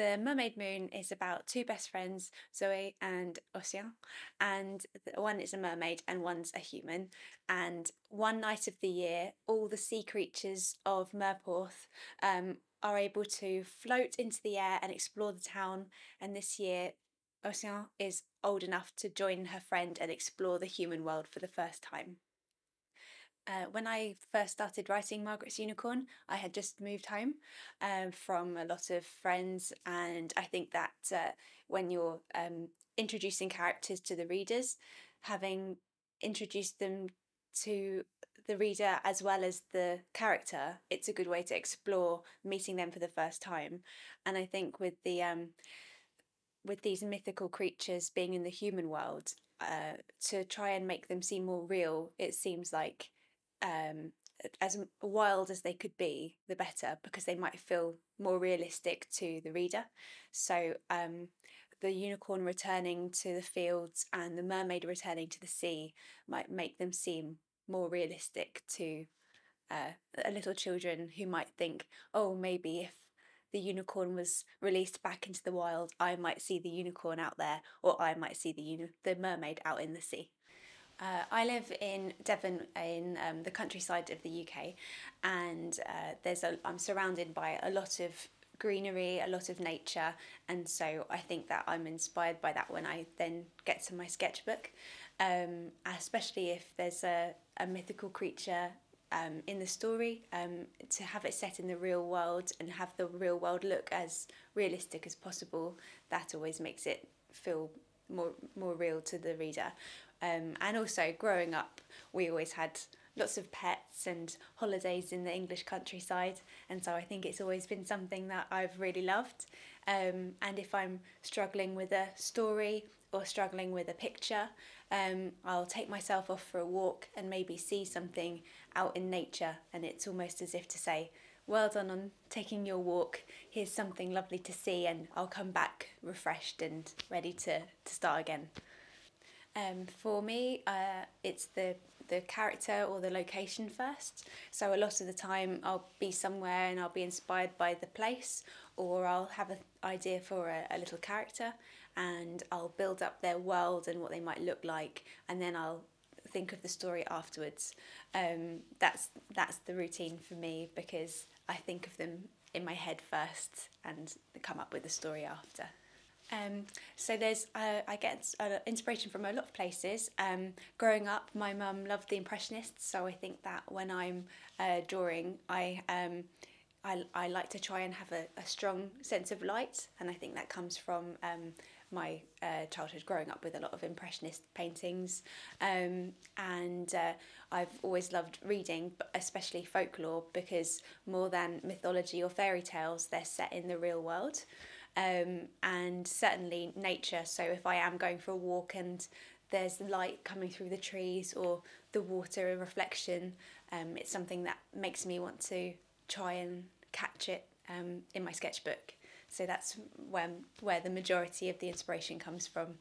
The Mermaid Moon is about two best friends, Zoe and Océan, and one is a mermaid and one's a human. And one night of the year, all the sea creatures of Merporth um, are able to float into the air and explore the town. And this year, Océan is old enough to join her friend and explore the human world for the first time uh, when I first started writing Margaret's Unicorn, I had just moved home um, from a lot of friends, and I think that uh, when you're um, introducing characters to the readers, having introduced them to the reader as well as the character, it's a good way to explore meeting them for the first time. And I think with the um, with these mythical creatures being in the human world, uh, to try and make them seem more real, it seems like um, as wild as they could be, the better, because they might feel more realistic to the reader. So, um, the unicorn returning to the fields and the mermaid returning to the sea might make them seem more realistic to uh, little children who might think, oh, maybe if the unicorn was released back into the wild, I might see the unicorn out there, or I might see the uni- the mermaid out in the sea. Uh, I live in Devon, in um, the countryside of the UK, and uh, there's a, I'm surrounded by a lot of greenery, a lot of nature, and so I think that I'm inspired by that when I then get to my sketchbook, um, especially if there's a, a mythical creature um, in the story, um, to have it set in the real world and have the real world look as realistic as possible, that always makes it feel more more real to the reader. Um, and also, growing up, we always had lots of pets and holidays in the English countryside, and so I think it's always been something that I've really loved. Um, and if I'm struggling with a story or struggling with a picture, um, I'll take myself off for a walk and maybe see something out in nature, and it's almost as if to say, well done on taking your walk. Here's something lovely to see, and I'll come back refreshed and ready to, to start again. Um, for me, uh, it's the the character or the location first. So a lot of the time, I'll be somewhere and I'll be inspired by the place, or I'll have an idea for a, a little character, and I'll build up their world and what they might look like, and then I'll think of the story afterwards. Um, that's that's the routine for me because I think of them in my head first and come up with the story after. Um, so there's, uh, I get uh, inspiration from a lot of places. Um, growing up, my mum loved the Impressionists, so I think that when I'm uh, drawing, I, um, I, I like to try and have a, a, strong sense of light, and I think that comes from um, my uh, childhood growing up with a lot of Impressionist paintings. Um, and uh, I've always loved reading, but especially folklore, because more than mythology or fairy tales, they're set in the real world um, and certainly nature. So if I am going for a walk and there's light coming through the trees or the water a reflection, um, it's something that makes me want to try and catch it um, in my sketchbook. So that's where, where the majority of the inspiration comes from.